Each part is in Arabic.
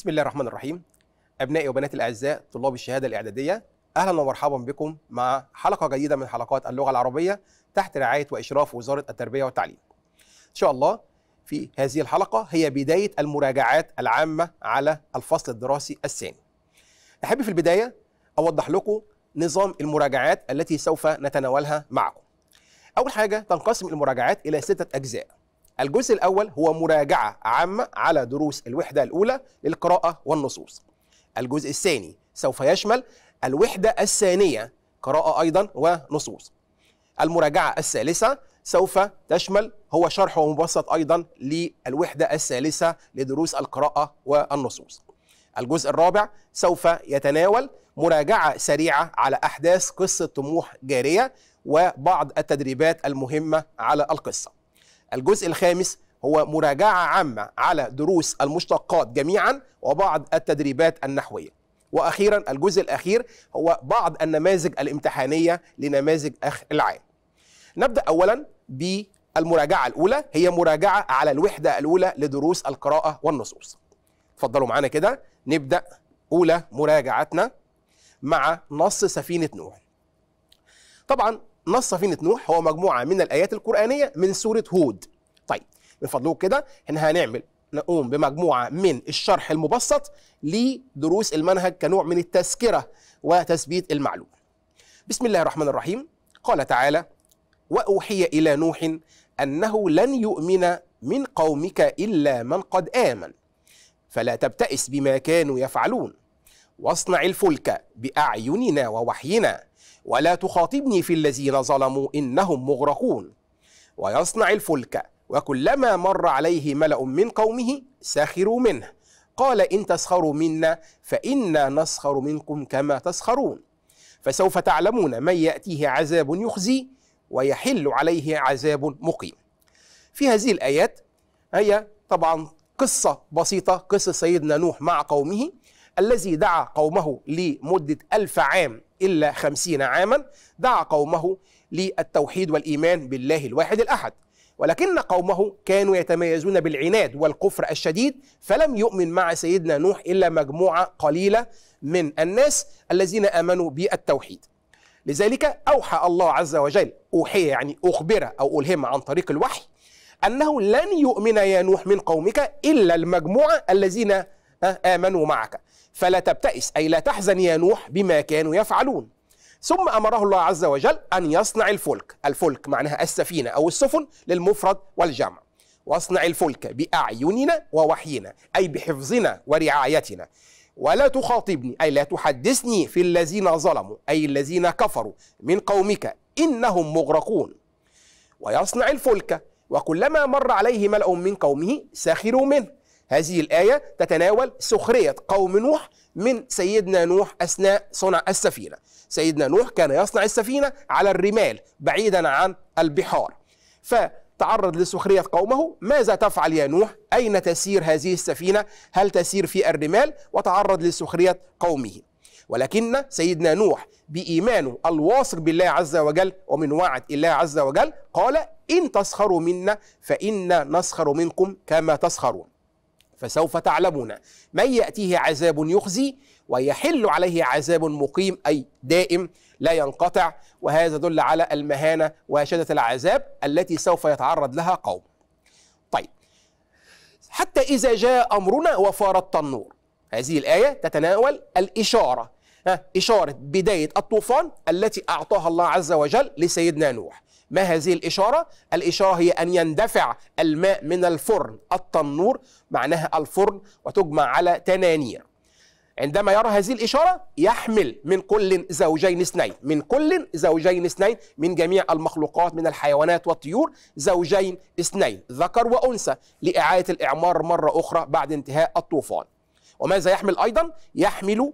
بسم الله الرحمن الرحيم أبنائي وبناتي الأعزاء طلاب الشهادة الإعدادية أهلا ومرحبا بكم مع حلقة جديدة من حلقات اللغة العربية تحت رعاية وإشراف وزارة التربية والتعليم إن شاء الله في هذه الحلقة هي بداية المراجعات العامة على الفصل الدراسي الثاني أحب في البداية أوضح لكم نظام المراجعات التي سوف نتناولها معكم أول حاجة تنقسم المراجعات إلى ستة أجزاء الجزء الأول هو مراجعة عامة على دروس الوحدة الأولى للقراءة والنصوص الجزء الثاني سوف يشمل الوحدة الثانية قراءة أيضا ونصوص المراجعة الثالثة سوف تشمل هو شرح ومبسط أيضا للوحدة الثالثة لدروس القراءة والنصوص الجزء الرابع سوف يتناول مراجعة سريعة على أحداث قصة طموح جارية وبعض التدريبات المهمة على القصة الجزء الخامس هو مراجعة عامة على دروس المشتقات جميعا وبعض التدريبات النحوية وأخيرا الجزء الأخير هو بعض النماذج الامتحانية لنماذج أخ العام نبدأ أولا بالمراجعة الأولى هي مراجعة على الوحدة الأولى لدروس القراءة والنصوص اتفضلوا معانا كده نبدأ أولى مراجعتنا مع نص سفينة نوح طبعا نص سفينة نوح هو مجموعة من الآيات القرآنية من سورة هود طيب من فضلكم كده احنا هنعمل نقوم بمجموعة من الشرح المبسط لدروس المنهج كنوع من التذكرة وتثبيت المعلومة بسم الله الرحمن الرحيم قال تعالى وأوحي إلى نوح أنه لن يؤمن من قومك إلا من قد آمن فلا تبتئس بما كانوا يفعلون واصنع الفلك باعيننا ووحينا ولا تخاطبني في الذين ظلموا انهم مغرقون ويصنع الفلك وكلما مر عليه ملا من قومه سخروا منه قال ان تسخروا منا فانا نسخر منكم كما تسخرون فسوف تعلمون من ياتيه عذاب يخزي ويحل عليه عذاب مقيم في هذه الايات هي طبعا قصه بسيطه قصه سيدنا نوح مع قومه الذي دعا قومه لمدة ألف عام إلا خمسين عاما دعا قومه للتوحيد والإيمان بالله الواحد الأحد ولكن قومه كانوا يتميزون بالعناد والكفر الشديد فلم يؤمن مع سيدنا نوح إلا مجموعة قليلة من الناس الذين آمنوا بالتوحيد لذلك أوحى الله عز وجل أوحي يعني أخبر أو ألهم عن طريق الوحي أنه لن يؤمن يا نوح من قومك إلا المجموعة الذين آمنوا معك فلا تبتئس أي لا تحزن يا نوح بما كانوا يفعلون ثم أمره الله عز وجل أن يصنع الفلك الفلك معناها السفينة أو السفن للمفرد والجمع واصنع الفلك بأعيننا ووحينا أي بحفظنا ورعايتنا ولا تخاطبني أي لا تحدثني في الذين ظلموا أي الذين كفروا من قومك إنهم مغرقون ويصنع الفلك وكلما مر عليه ملأ من قومه سخروا منه هذه الآية تتناول سخرية قوم نوح من سيدنا نوح أثناء صنع السفينة سيدنا نوح كان يصنع السفينة على الرمال بعيدا عن البحار فتعرض لسخرية قومه ماذا تفعل يا نوح أين تسير هذه السفينة هل تسير في الرمال وتعرض لسخرية قومه ولكن سيدنا نوح بإيمانه الواثق بالله عز وجل ومن وعد الله عز وجل قال إن تسخروا منا فإنا نسخر منكم كما تسخرون فسوف تعلمون من يأتيه عذاب يخزي ويحل عليه عذاب مقيم أي دائم لا ينقطع وهذا دل على المهانة وشدة العذاب التي سوف يتعرض لها قوم طيب حتى إذا جاء أمرنا وفارت النور هذه الآية تتناول الإشارة إشارة بداية الطوفان التي أعطاها الله عز وجل لسيدنا نوح ما هذه الإشارة؟ الإشارة هي أن يندفع الماء من الفرن التنور معناها الفرن وتجمع على تنانير عندما يرى هذه الإشارة يحمل من كل زوجين اثنين من كل زوجين اثنين من جميع المخلوقات من الحيوانات والطيور زوجين اثنين ذكر وأنثى لإعادة الإعمار مرة أخرى بعد انتهاء الطوفان وماذا يحمل أيضا؟ يحمل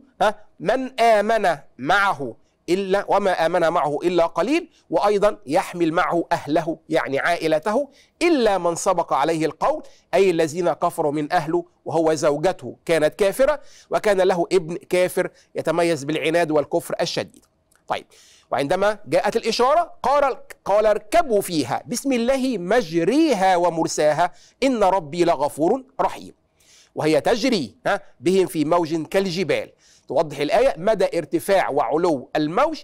من آمن معه إلا وما آمن معه إلا قليل وأيضا يحمل معه أهله يعني عائلته إلا من سبق عليه القول أي الذين كفروا من أهله وهو زوجته كانت كافرة وكان له ابن كافر يتميز بالعناد والكفر الشديد طيب وعندما جاءت الإشارة قال قال اركبوا فيها بسم الله مجريها ومرساها إن ربي لغفور رحيم وهي تجري بهم في موج كالجبال توضح الآية مدى ارتفاع وعلو الموج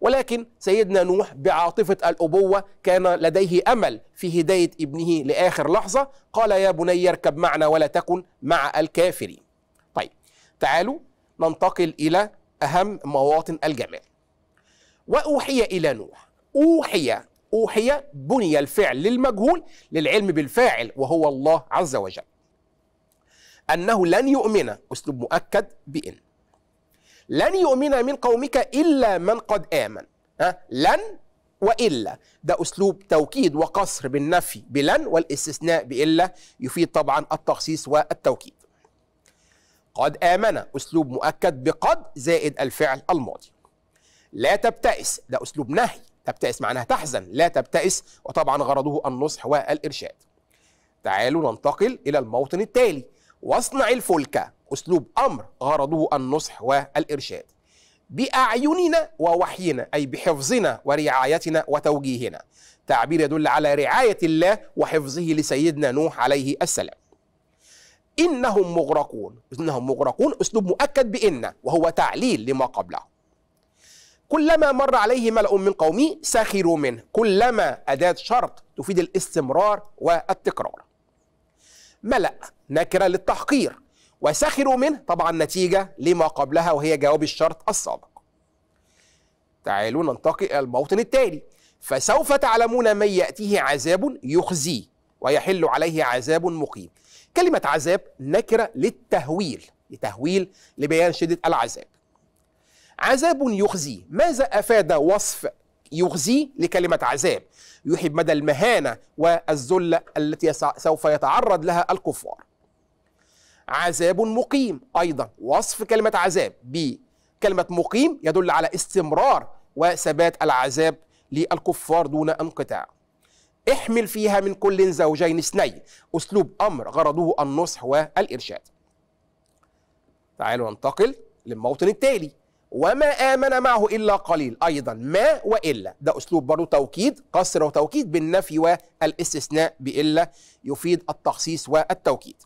ولكن سيدنا نوح بعاطفة الأبوة كان لديه أمل في هداية ابنه لآخر لحظة قال يا بني اركب معنا ولا تكن مع الكافرين طيب تعالوا ننتقل إلى أهم مواطن الجمال وأوحي إلى نوح أوحي أوحي بني الفعل للمجهول للعلم بالفاعل وهو الله عز وجل أنه لن يؤمن أسلوب مؤكد بإن لن يؤمن من قومك إلا من قد آمن ها لن وإلا ده أسلوب توكيد وقصر بالنفي بلن والاستثناء بإلا يفيد طبعا التخصيص والتوكيد قد آمن أسلوب مؤكد بقد زائد الفعل الماضي لا تبتئس ده أسلوب نهي تبتئس معناها تحزن لا تبتئس وطبعا غرضه النصح والإرشاد تعالوا ننتقل إلى الموطن التالي واصنع الفلك أسلوب أمر غرضه النصح والإرشاد بأعيننا ووحينا أي بحفظنا ورعايتنا وتوجيهنا تعبير يدل على رعاية الله وحفظه لسيدنا نوح عليه السلام إنهم مغرقون إنهم مغرقون أسلوب مؤكد بإن وهو تعليل لما قبله كلما مر عليه ملأ من قومه سخروا منه كلما أداة شرط تفيد الاستمرار والتكرار ملأ نكرة للتحقير وسخروا منه طبعا نتيجة لما قبلها وهي جواب الشرط السابق تعالوا ننتقل إلى الموطن التالي فسوف تعلمون من يأتيه عذاب يخزيه ويحل عليه عذاب مقيم كلمة عذاب نكرة للتهويل لتهويل لبيان شدة العذاب عذاب يخزي ماذا أفاد وصف يخزي لكلمة عذاب يحب مدى المهانة والذلة التي سوف يتعرض لها الكفار عذاب مقيم أيضا وصف كلمة عذاب بكلمة مقيم يدل على استمرار وثبات العذاب للكفار دون انقطاع احمل فيها من كل زوجين اثنين أسلوب أمر غرضه النصح والإرشاد تعالوا ننتقل للموطن التالي وما آمن معه إلا قليل أيضا ما وإلا ده أسلوب برضه توكيد قصر وتوكيد بالنفي والاستثناء بإلا يفيد التخصيص والتوكيد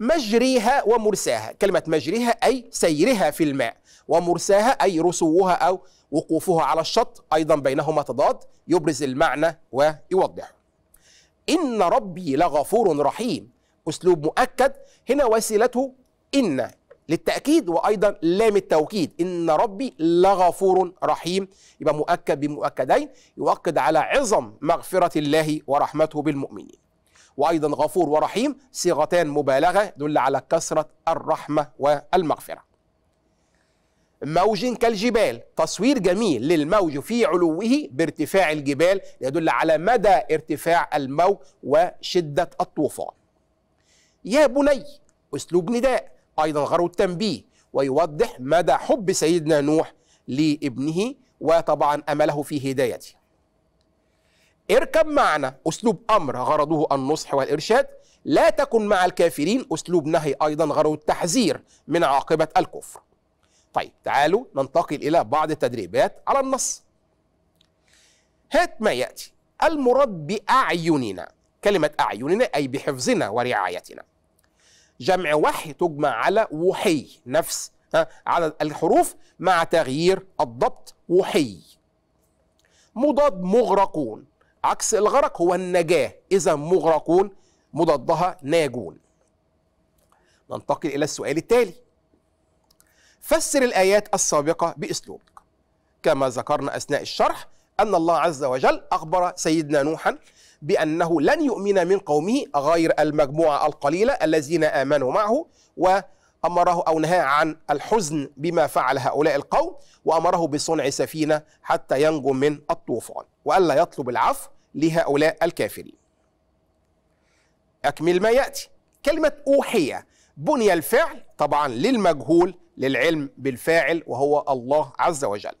مجريها ومرساها كلمة مجريها أي سيرها في الماء ومرساها أي رسوها أو وقوفها على الشط أيضا بينهما تضاد يبرز المعنى ويوضحه إن ربي لغفور رحيم أسلوب مؤكد هنا وسيلته إن للتأكيد وأيضا لام التوكيد إن ربي لغفور رحيم يبقى مؤكد بمؤكدين يؤكد على عظم مغفرة الله ورحمته بالمؤمنين وأيضا غفور ورحيم صيغتان مبالغة دل على كثرة الرحمة والمغفرة موج كالجبال تصوير جميل للموج في علوه بارتفاع الجبال يدل على مدى ارتفاع الموج وشدة الطوفان يا بني أسلوب نداء أيضا غرو التنبيه ويوضح مدى حب سيدنا نوح لابنه وطبعا أمله في هدايته اركب معنا أسلوب أمر غرضه النصح والإرشاد لا تكن مع الكافرين أسلوب نهي أيضا غرضه التحذير من عاقبة الكفر طيب تعالوا ننتقل إلى بعض التدريبات على النص هات ما يأتي المراد بأعيننا كلمة أعيننا أي بحفظنا ورعايتنا جمع وحي تجمع على وحي نفس عدد الحروف مع تغيير الضبط وحي مضاد مغرقون عكس الغرق هو النجاة إذا مغرقون مضادها ناجون ننتقل إلى السؤال التالي فسر الآيات السابقة بأسلوبك كما ذكرنا أثناء الشرح أن الله عز وجل أخبر سيدنا نوحا بأنه لن يؤمن من قومه غير المجموعة القليلة الذين آمنوا معه وأمره أو نهاه عن الحزن بما فعل هؤلاء القوم وأمره بصنع سفينة حتى ينجو من الطوفان والا يطلب العفو لهؤلاء الكافرين اكمل ما ياتي كلمه اوحي بني الفعل طبعا للمجهول للعلم بالفاعل وهو الله عز وجل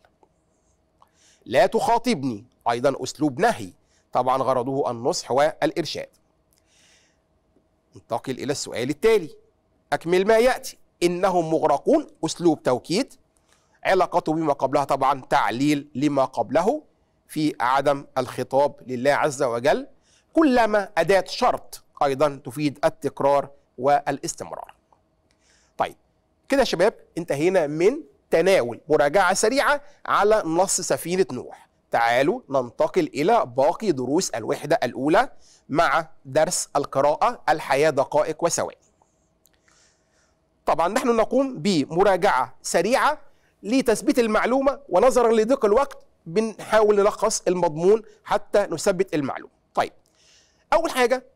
لا تخاطبني ايضا اسلوب نهي طبعا غرضه النصح والارشاد انتقل الى السؤال التالي اكمل ما ياتي انهم مغرقون اسلوب توكيد علاقته بما قبلها طبعا تعليل لما قبله في عدم الخطاب لله عز وجل كلما أداة شرط أيضا تفيد التكرار والاستمرار طيب كده يا شباب انتهينا من تناول مراجعة سريعة على نص سفينة نوح تعالوا ننتقل إلى باقي دروس الوحدة الأولى مع درس القراءة الحياة دقائق وثواني طبعا نحن نقوم بمراجعة سريعة لتثبيت المعلومة ونظرا لضيق الوقت بنحاول نلخص المضمون حتى نثبت المعلومة طيب اول حاجه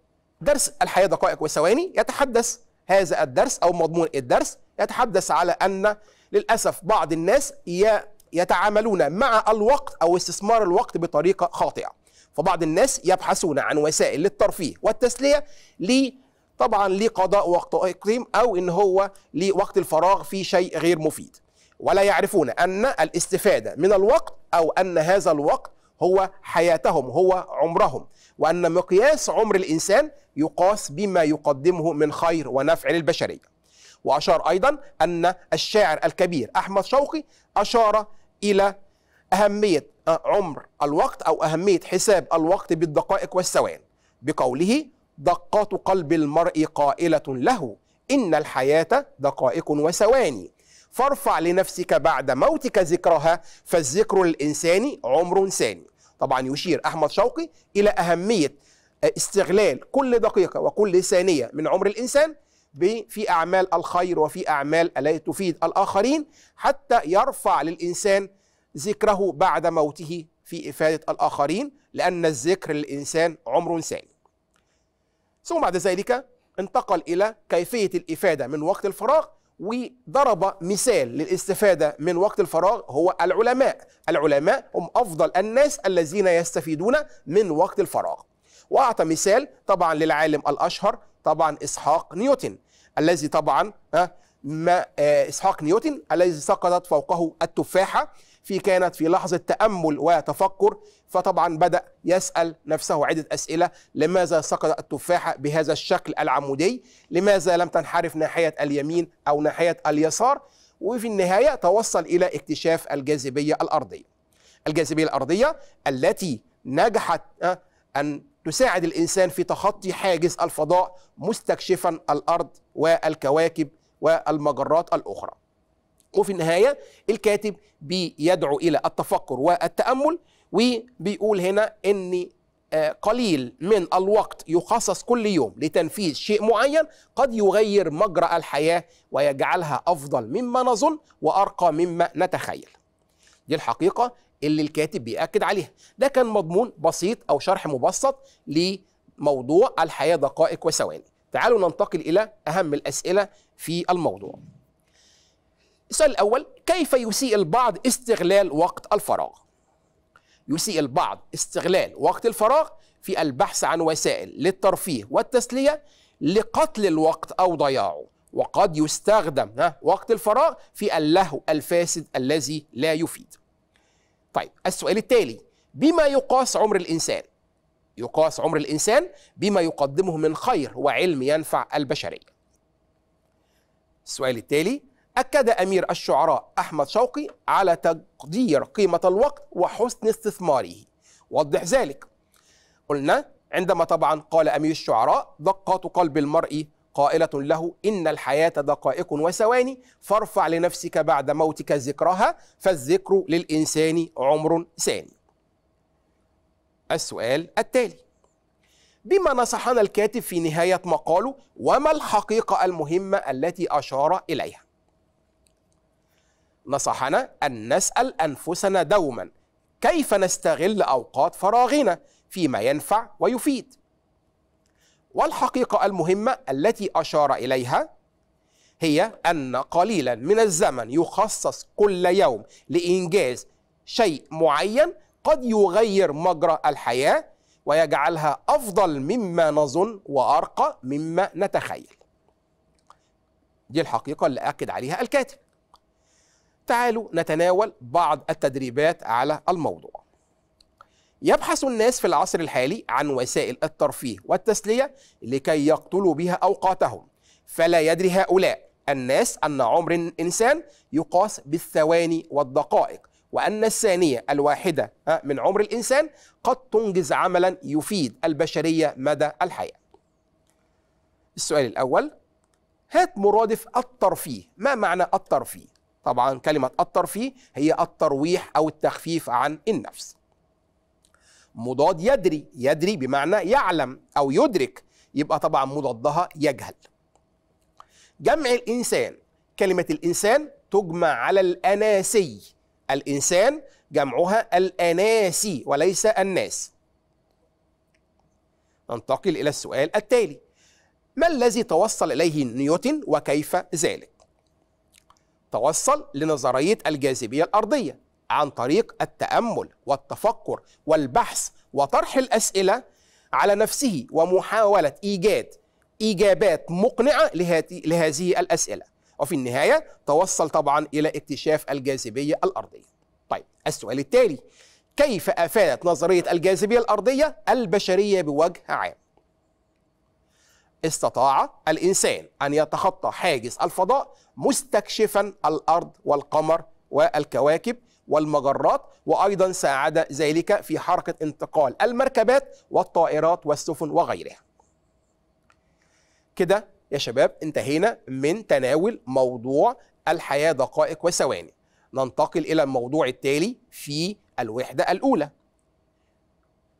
درس الحياه دقائق وثواني يتحدث هذا الدرس او مضمون الدرس يتحدث على ان للاسف بعض الناس يتعاملون مع الوقت او استثمار الوقت بطريقه خاطئه فبعض الناس يبحثون عن وسائل للترفيه والتسليه لي طبعا لقضاء وقت اقليم او ان هو لوقت الفراغ في شيء غير مفيد ولا يعرفون أن الاستفادة من الوقت أو أن هذا الوقت هو حياتهم هو عمرهم وأن مقياس عمر الإنسان يقاس بما يقدمه من خير ونفع للبشرية وأشار أيضا أن الشاعر الكبير أحمد شوقي أشار إلى أهمية عمر الوقت أو أهمية حساب الوقت بالدقائق والثواني بقوله دقات قلب المرء قائلة له إن الحياة دقائق وثواني فارفع لنفسك بعد موتك ذكرها فالذكر الإنساني عمر ثاني طبعا يشير أحمد شوقي إلى أهمية استغلال كل دقيقة وكل ثانية من عمر الإنسان في أعمال الخير وفي أعمال التي تفيد الآخرين حتى يرفع للإنسان ذكره بعد موته في إفادة الآخرين لأن الذكر للإنسان عمر ثاني ثم بعد ذلك انتقل إلى كيفية الإفادة من وقت الفراغ وضرب مثال للاستفادة من وقت الفراغ هو العلماء العلماء هم أفضل الناس الذين يستفيدون من وقت الفراغ وأعطى مثال طبعا للعالم الأشهر طبعا إسحاق نيوتن الذي طبعا ما آه، إسحاق نيوتن الذي سقطت فوقه التفاحة في كانت في لحظة تأمل وتفكر فطبعا بدأ يسأل نفسه عدة أسئلة لماذا سقط التفاحة بهذا الشكل العمودي لماذا لم تنحرف ناحية اليمين أو ناحية اليسار وفي النهاية توصل إلى اكتشاف الجاذبية الأرضية الجاذبية الأرضية التي نجحت آه، أن تساعد الإنسان في تخطي حاجز الفضاء مستكشفا الأرض والكواكب والمجرات الأخرى وفي النهايه الكاتب بيدعو الى التفكر والتامل وبيقول هنا ان آه، قليل من الوقت يخصص كل يوم لتنفيذ شيء معين قد يغير مجرى الحياه ويجعلها افضل مما نظن وارقى مما نتخيل. دي الحقيقه اللي الكاتب بيأكد عليها، ده كان مضمون بسيط او شرح مبسط لموضوع الحياه دقائق وثواني. تعالوا ننتقل الى اهم الاسئله في الموضوع. السؤال الأول كيف يسيء البعض استغلال وقت الفراغ يسيء البعض استغلال وقت الفراغ في البحث عن وسائل للترفيه والتسلية لقتل الوقت أو ضياعه وقد يستخدم وقت الفراغ في اللهو الفاسد الذي لا يفيد طيب السؤال التالي بما يقاس عمر الإنسان يقاس عمر الإنسان بما يقدمه من خير وعلم ينفع البشرية السؤال التالي أكد أمير الشعراء أحمد شوقي على تقدير قيمة الوقت وحسن استثماره وضح ذلك قلنا عندما طبعا قال أمير الشعراء دقات قلب المرء قائلة له إن الحياة دقائق وثواني فارفع لنفسك بعد موتك ذكرها فالذكر للإنسان عمر ثاني السؤال التالي بما نصحنا الكاتب في نهاية مقاله وما الحقيقة المهمة التي أشار إليها نصحنا أن نسأل أنفسنا دوما كيف نستغل أوقات فراغنا فيما ينفع ويفيد والحقيقة المهمة التي أشار إليها هي أن قليلا من الزمن يخصص كل يوم لإنجاز شيء معين قد يغير مجرى الحياة ويجعلها أفضل مما نظن وأرقى مما نتخيل دي الحقيقة اللي أكد عليها الكاتب تعالوا نتناول بعض التدريبات على الموضوع يبحث الناس في العصر الحالي عن وسائل الترفيه والتسلية لكي يقتلوا بها أوقاتهم فلا يدري هؤلاء الناس أن عمر الإنسان يقاس بالثواني والدقائق وأن الثانية الواحدة آه، من عمر الإنسان قد تنجز عملا يفيد البشرية مدى الحياة السؤال الأول هات مرادف الترفيه ما معنى الترفيه طبعا كلمة الترفيه هي الترويح أو التخفيف عن النفس مضاد يدري يدري بمعنى يعلم أو يدرك يبقى طبعا مضادها يجهل جمع الإنسان كلمة الإنسان تجمع على الأناسي الإنسان جمعها الأناسي وليس الناس ننتقل إلى السؤال التالي ما الذي توصل إليه نيوتن وكيف ذلك؟ توصل لنظريه الجاذبيه الارضيه عن طريق التامل والتفكر والبحث وطرح الاسئله على نفسه ومحاوله ايجاد اجابات مقنعه لهذه الاسئله وفي النهايه توصل طبعا الى اكتشاف الجاذبيه الارضيه طيب السؤال التالي كيف افادت نظريه الجاذبيه الارضيه البشريه بوجه عام استطاع الإنسان أن يتخطى حاجز الفضاء مستكشفا الأرض والقمر والكواكب والمجرات وأيضا ساعد ذلك في حركة انتقال المركبات والطائرات والسفن وغيرها كده يا شباب انتهينا من تناول موضوع الحياة دقائق وثواني ننتقل إلى الموضوع التالي في الوحدة الأولى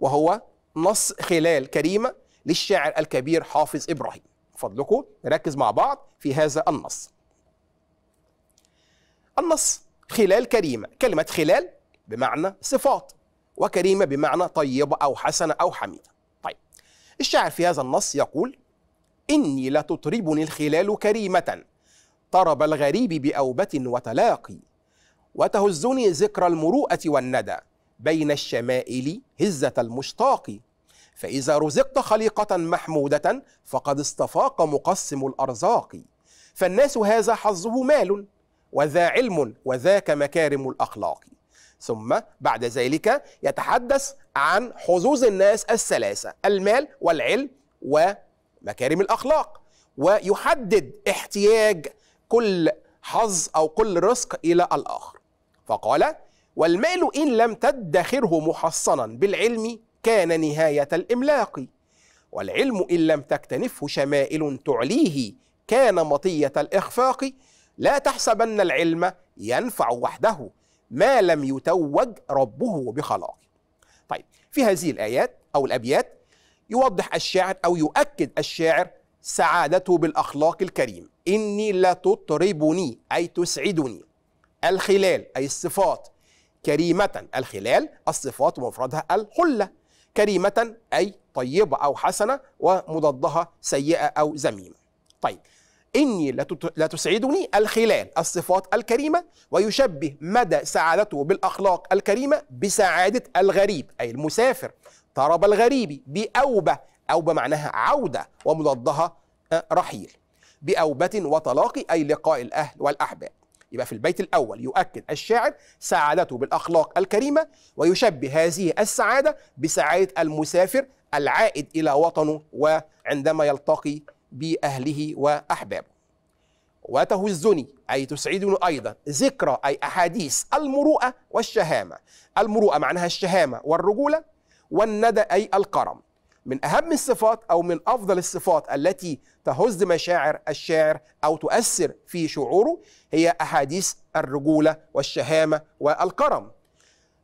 وهو نص خلال كريمة للشاعر الكبير حافظ إبراهيم فضلكم نركز مع بعض في هذا النص النص خلال كريمة كلمة خلال بمعنى صفات وكريمة بمعنى طيبة أو حسنة أو حميدة طيب الشاعر في هذا النص يقول إني لتطربني الخلال كريمة طرب الغريب بأوبة وتلاقي وتهزني ذكرى المروءة والندى بين الشمائل هزة المشتاق فإذا رزقت خليقة محمودة فقد استفاق مقسم الأرزاق فالناس هذا حظه مال وذا علم وذاك مكارم الأخلاق ثم بعد ذلك يتحدث عن حظوظ الناس الثلاثة المال والعلم ومكارم الأخلاق ويحدد احتياج كل حظ أو كل رزق إلى الآخر فقال والمال إن لم تدخره محصنا بالعلم كان نهاية الإملاق والعلم إن لم تكتنفه شمائل تعليه كان مطية الإخفاق لا تحسبن العلم ينفع وحده ما لم يتوج ربه بخلاقه طيب في هذه الآيات أو الأبيات يوضح الشاعر أو يؤكد الشاعر سعادته بالأخلاق الكريم إني لا تطربني أي تسعدني الخلال أي الصفات كريمة الخلال الصفات ومفردها الخلة كريمة أي طيبة أو حسنة ومضادها سيئة أو ذميمة طيب إني لتسعدني الخلال الصفات الكريمة ويشبه مدى سعادته بالأخلاق الكريمة بسعادة الغريب أي المسافر طرب الغريب بأوبة أوبة معناها عودة ومضادها آه، رحيل بأوبة وطلاق أي لقاء الأهل والأحباب يبقى في البيت الأول يؤكد الشاعر سعادته بالأخلاق الكريمة ويشبه هذه السعادة بسعادة المسافر العائد إلى وطنه وعندما يلتقي بأهله وأحبابه وتهزني أي تسعدني أيضا ذكرى أي أحاديث المروءة والشهامة المروءة معناها الشهامة والرجولة والندى أي الكرم من أهم الصفات أو من أفضل الصفات التي تهز مشاعر الشاعر أو تؤثر في شعوره هي أحاديث الرجولة والشهامة والكرم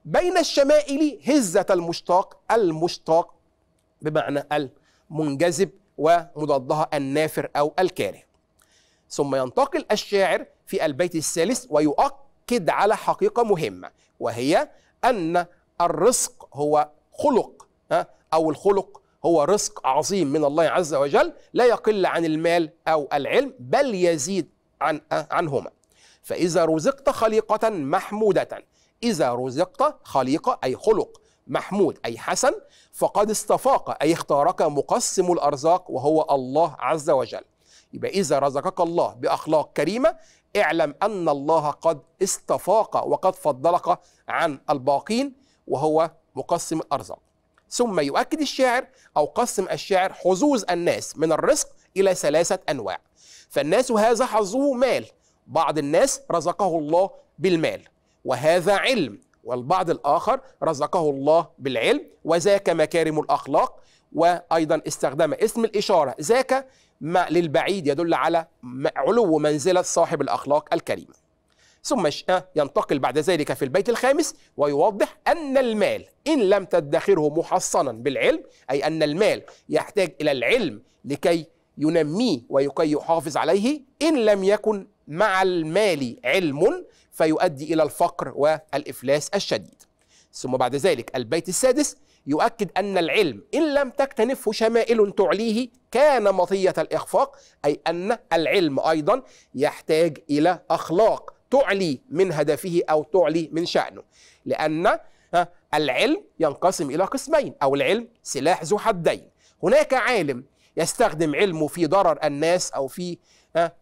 بين الشمائل هزة المشتاق المشتاق بمعنى المنجذب ومضادها النافر أو الكاره ثم ينتقل الشاعر في البيت الثالث ويؤكد على حقيقة مهمة وهي أن الرزق هو خلق أو الخلق هو رزق عظيم من الله عز وجل لا يقل عن المال أو العلم بل يزيد عن عنهما فإذا رزقت خليقة محمودة إذا رزقت خليقة أي خلق محمود أي حسن فقد استفاق أي اختارك مقسم الأرزاق وهو الله عز وجل يبقى إذا رزقك الله بأخلاق كريمة اعلم أن الله قد استفاق وقد فضلك عن الباقين وهو مقسم الأرزاق ثم يؤكد الشاعر أو قسم الشاعر حظوظ الناس من الرزق إلى ثلاثة أنواع فالناس هذا حظه مال بعض الناس رزقه الله بالمال وهذا علم والبعض الآخر رزقه الله بالعلم وذاك مكارم الأخلاق وأيضا استخدم اسم الإشارة ذاك للبعيد يدل على علو منزلة صاحب الأخلاق الكريمة ثم آه، ينتقل بعد ذلك في البيت الخامس ويوضح أن المال إن لم تدخره محصنا بالعلم أي أن المال يحتاج إلى العلم لكي ينميه وكي يحافظ عليه إن لم يكن مع المال علم فيؤدي إلى الفقر والإفلاس الشديد ثم بعد ذلك البيت السادس يؤكد أن العلم إن لم تكتنفه شمائل تعليه كان مطية الإخفاق أي أن العلم أيضا يحتاج إلى أخلاق تعلي من هدفه أو تعلي من شأنه لأن العلم ينقسم إلى قسمين أو العلم سلاح ذو حدين هناك عالم يستخدم علمه في ضرر الناس أو في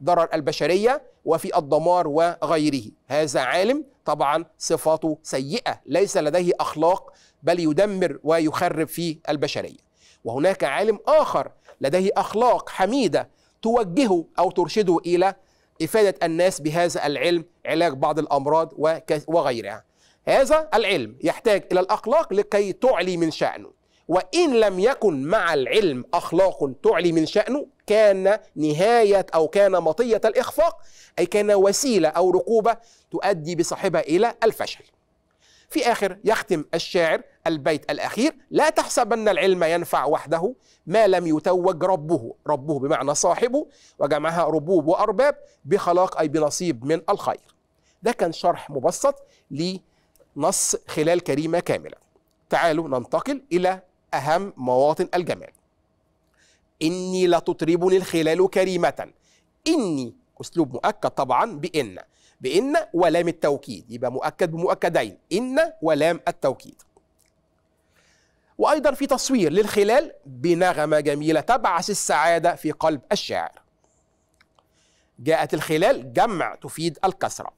ضرر البشرية وفي الدمار وغيره هذا عالم طبعا صفاته سيئة ليس لديه أخلاق بل يدمر ويخرب في البشرية وهناك عالم آخر لديه أخلاق حميدة توجهه أو ترشده إلى إفادة الناس بهذا العلم علاج بعض الأمراض وغيرها هذا العلم يحتاج إلى الأخلاق لكي تعلي من شأنه وإن لم يكن مع العلم أخلاق تعلي من شأنه كان نهاية أو كان مطية الإخفاق أي كان وسيلة أو رقوبة تؤدي بصاحبها إلى الفشل في آخر يختم الشاعر البيت الأخير لا تحسبن العلم ينفع وحده ما لم يتوج ربه ربه بمعنى صاحبه وجمعها ربوب وأرباب بخلاق أي بنصيب من الخير ده كان شرح مبسط لنص خلال كريمة كاملة تعالوا ننتقل إلى أهم مواطن الجمال إني لتطربني الخلال كريمة إني أسلوب مؤكد طبعا بإن بإن ولام التوكيد يبقى مؤكد بمؤكدين إن ولام التوكيد وأيضا في تصوير للخلال بنغمة جميلة تبعث السعادة في قلب الشاعر جاءت الخلال جمع تفيد الكسرة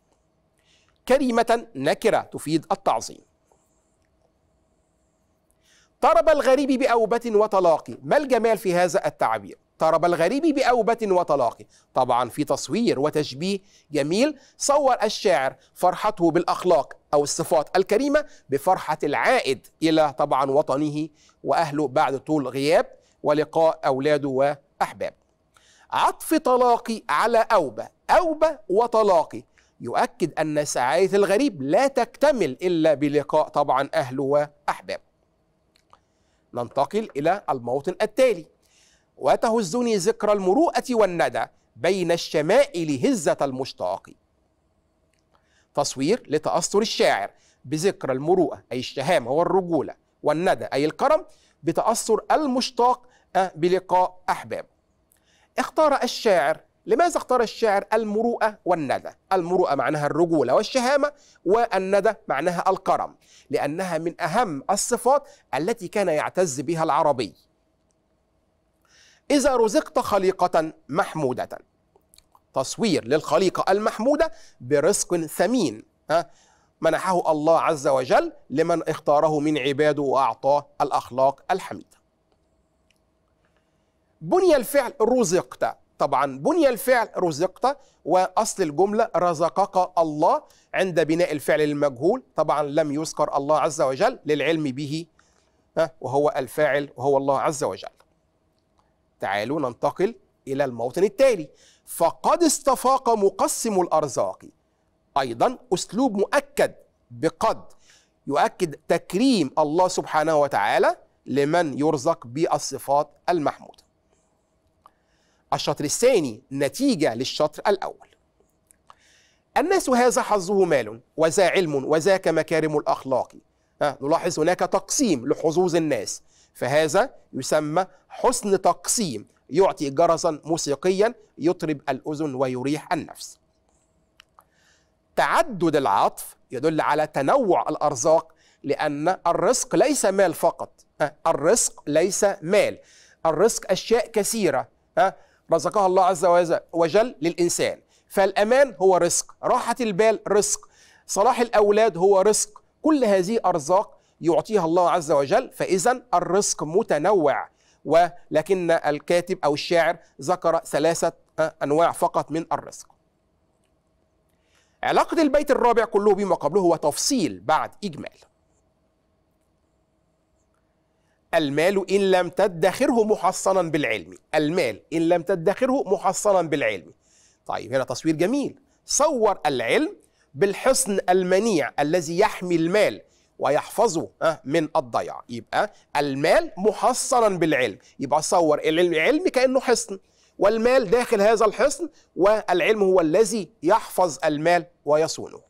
كلمة نكرة تفيد التعظيم طرب الغريب بأوبة وطلاقي ما الجمال في هذا التعبير طرب الغريب بأوبة وطلاقي طبعا في تصوير وتشبيه جميل صور الشاعر فرحته بالأخلاق أو الصفات الكريمة بفرحة العائد إلى طبعا وطنه وأهله بعد طول غياب ولقاء أولاده وأحباب عطف طلاقي على أوبة أوبة وطلاقي يؤكد أن سعادة الغريب لا تكتمل إلا بلقاء طبعا أهله وأحباب ننتقل إلى الموطن التالي وتهزني ذكرى المروءة والندى بين الشمائل هزة المشتاق تصوير لتأثر الشاعر بذكر المروءة أي الشهامة والرجولة والندى أي الكرم بتأثر المشتاق آه، بلقاء أحبابه اختار الشاعر لماذا اختار الشاعر المروءة والندى؟ المروءة معناها الرجولة والشهامة والندى معناها الكرم لأنها من أهم الصفات التي كان يعتز بها العربي إذا رزقت خليقة محمودة تصوير للخليقة المحمودة برزق ثمين ها منحه الله عز وجل لمن اختاره من عباده وأعطاه الأخلاق الحميدة بني الفعل رزقت طبعا بني الفعل رزقت واصل الجمله رزقك الله عند بناء الفعل المجهول طبعا لم يذكر الله عز وجل للعلم به وهو الفاعل وهو الله عز وجل تعالوا ننتقل الى الموطن التالي فقد استفاق مقسم الأرزاق أيضا أسلوب مؤكد بقد يؤكد تكريم الله سبحانه وتعالى لمن يرزق بالصفات المحمودة الشطر الثاني نتيجة للشطر الأول الناس هذا حظه مال وذا علم وذاك مكارم الأخلاق نلاحظ هناك تقسيم لحظوظ الناس فهذا يسمى حسن تقسيم يعطي جرسا موسيقيا يطرب الأذن ويريح النفس تعدد العطف يدل على تنوع الأرزاق لأن الرزق ليس مال فقط الرزق ليس مال الرزق أشياء كثيرة رزقها الله عز وجل للإنسان فالأمان هو رزق راحة البال رزق صلاح الأولاد هو رزق كل هذه أرزاق يعطيها الله عز وجل فإذا الرزق متنوع ولكن الكاتب أو الشاعر ذكر ثلاثة آه، أنواع فقط من الرزق علاقة البيت الرابع كله بما قبله هو تفصيل بعد إجمال المال إن لم تدخره محصنا بالعلم المال إن لم تدخره محصنا بالعلم طيب هنا تصوير جميل صور العلم بالحصن المنيع الذي يحمي المال ويحفظه من الضياع يبقى المال محصنا بالعلم يبقى صور العلم علم كأنه حصن والمال داخل هذا الحصن والعلم هو الذي يحفظ المال ويصونه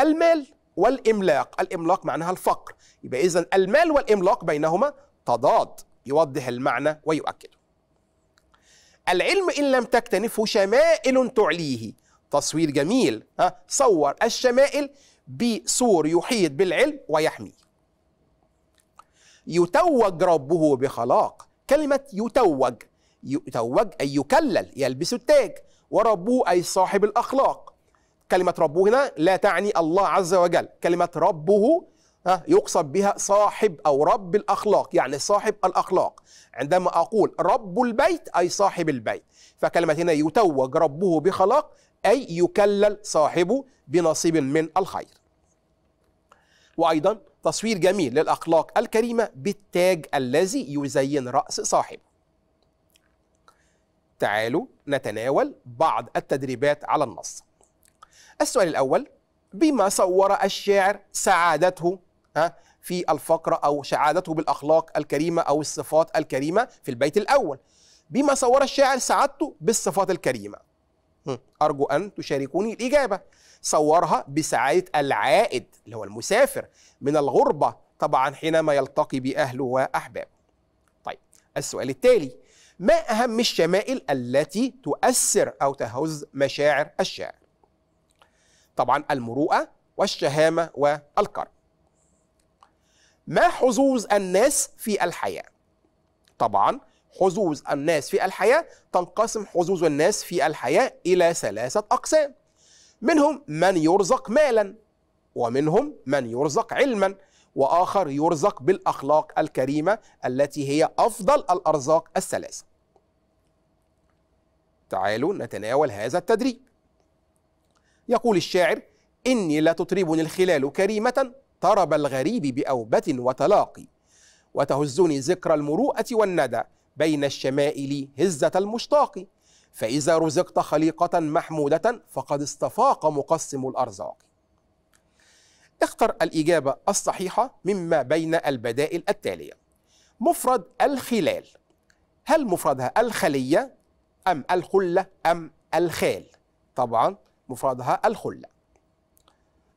المال والإملاق الإملاق معناها الفقر يبقى إذا المال والإملاق بينهما تضاد يوضح المعنى ويؤكده العلم إن لم تكتنفه شمائل تعليه تصوير جميل ها صور الشمائل بسور يحيط بالعلم ويحمي يتوج ربه بخلاق كلمة يتوج يتوج أي يكلل يلبس التاج وربه أي صاحب الأخلاق كلمة ربه هنا لا تعني الله عز وجل كلمة ربه يقصد بها صاحب أو رب الأخلاق يعني صاحب الأخلاق عندما أقول رب البيت أي صاحب البيت فكلمة هنا يتوج ربه بخلاق أي يكلل صاحبه بنصيب من الخير وأيضا تصوير جميل للأخلاق الكريمة بالتاج الذي يزين رأس صاحبه تعالوا نتناول بعض التدريبات على النص السؤال الأول بما صور الشاعر سعادته في الفقرة أو سعادته بالأخلاق الكريمة أو الصفات الكريمة في البيت الأول بما صور الشاعر سعادته بالصفات الكريمة أرجو أن تشاركوني الإجابة صورها بسعادة العائد اللي هو المسافر من الغربة طبعا حينما يلتقي بأهله وأحبابه طيب السؤال التالي ما أهم الشمائل التي تؤثر أو تهز مشاعر الشاعر طبعا المروءة والشهامة والكرم ما حظوظ الناس في الحياة طبعا حظوظ الناس في الحياة تنقسم حظوظ الناس في الحياة إلى ثلاثة أقسام منهم من يرزق مالا ومنهم من يرزق علما وآخر يرزق بالأخلاق الكريمة التي هي أفضل الأرزاق الثلاثة تعالوا نتناول هذا التدريب يقول الشاعر إني لا تطربني الخلال كريمة طرب الغريب بأوبة وتلاقي وتهزني ذكرى المروءة والندى بين الشمائل هزة المشتاق فإذا رزقت خليقة محمودة فقد استفاق مقسم الأرزاق اختر الإجابة الصحيحة مما بين البدائل التالية مفرد الخلال هل مفردها الخلية أم الخلة أم الخال طبعا مفردها الخلة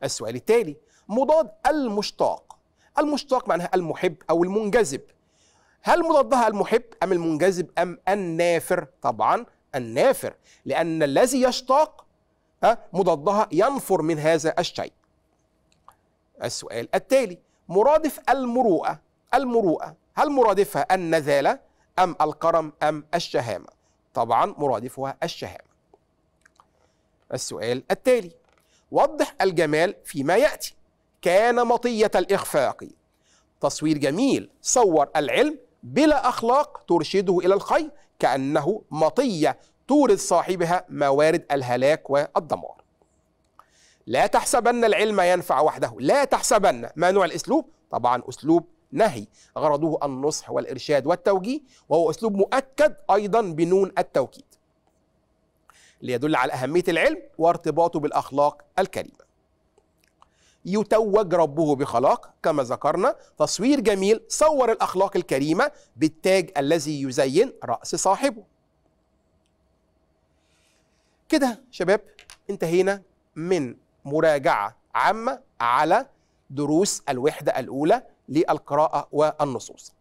السؤال التالي مضاد المشتاق المشتاق معناها المحب أو المنجذب هل مضادها المحب أم المنجذب أم النافر طبعا النافر لأن الذي يشتاق مضادها ينفر من هذا الشيء السؤال التالي مرادف المروءة المروءة هل مرادفها النذالة أم الكرم أم الشهامة طبعا مرادفها الشهامة السؤال التالي وضح الجمال فيما يأتي كان مطية الإخفاق تصوير جميل صور العلم بلا أخلاق ترشده إلى الخير كأنه مطية تورث صاحبها موارد الهلاك والدمار لا تحسبن العلم ينفع وحده لا تحسبن ما نوع الأسلوب طبعا أسلوب نهي غرضه النصح والإرشاد والتوجيه وهو أسلوب مؤكد أيضا بنون التوكيد ليدل على أهمية العلم وارتباطه بالأخلاق الكريمة يتوج ربه بخلاق كما ذكرنا تصوير جميل صور الأخلاق الكريمة بالتاج الذي يزين رأس صاحبه كده شباب انتهينا من مراجعة عامة على دروس الوحدة الأولى للقراءة والنصوص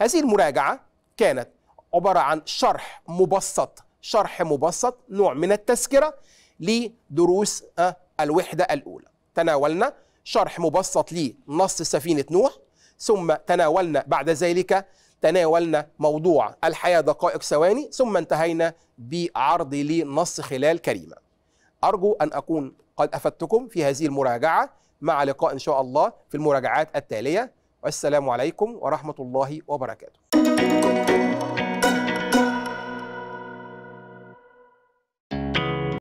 هذه المراجعة كانت عبارة عن شرح مبسط شرح مبسط نوع من التذكرة لدروس آه، الوحدة الأولى تناولنا شرح مبسط لنص سفينة نوح ثم تناولنا بعد ذلك تناولنا موضوع الحياة دقائق ثواني ثم انتهينا بعرض لنص خلال كريمة أرجو أن أكون قد أفدتكم في هذه المراجعة مع لقاء إن شاء الله في المراجعات التالية والسلام عليكم ورحمة الله وبركاته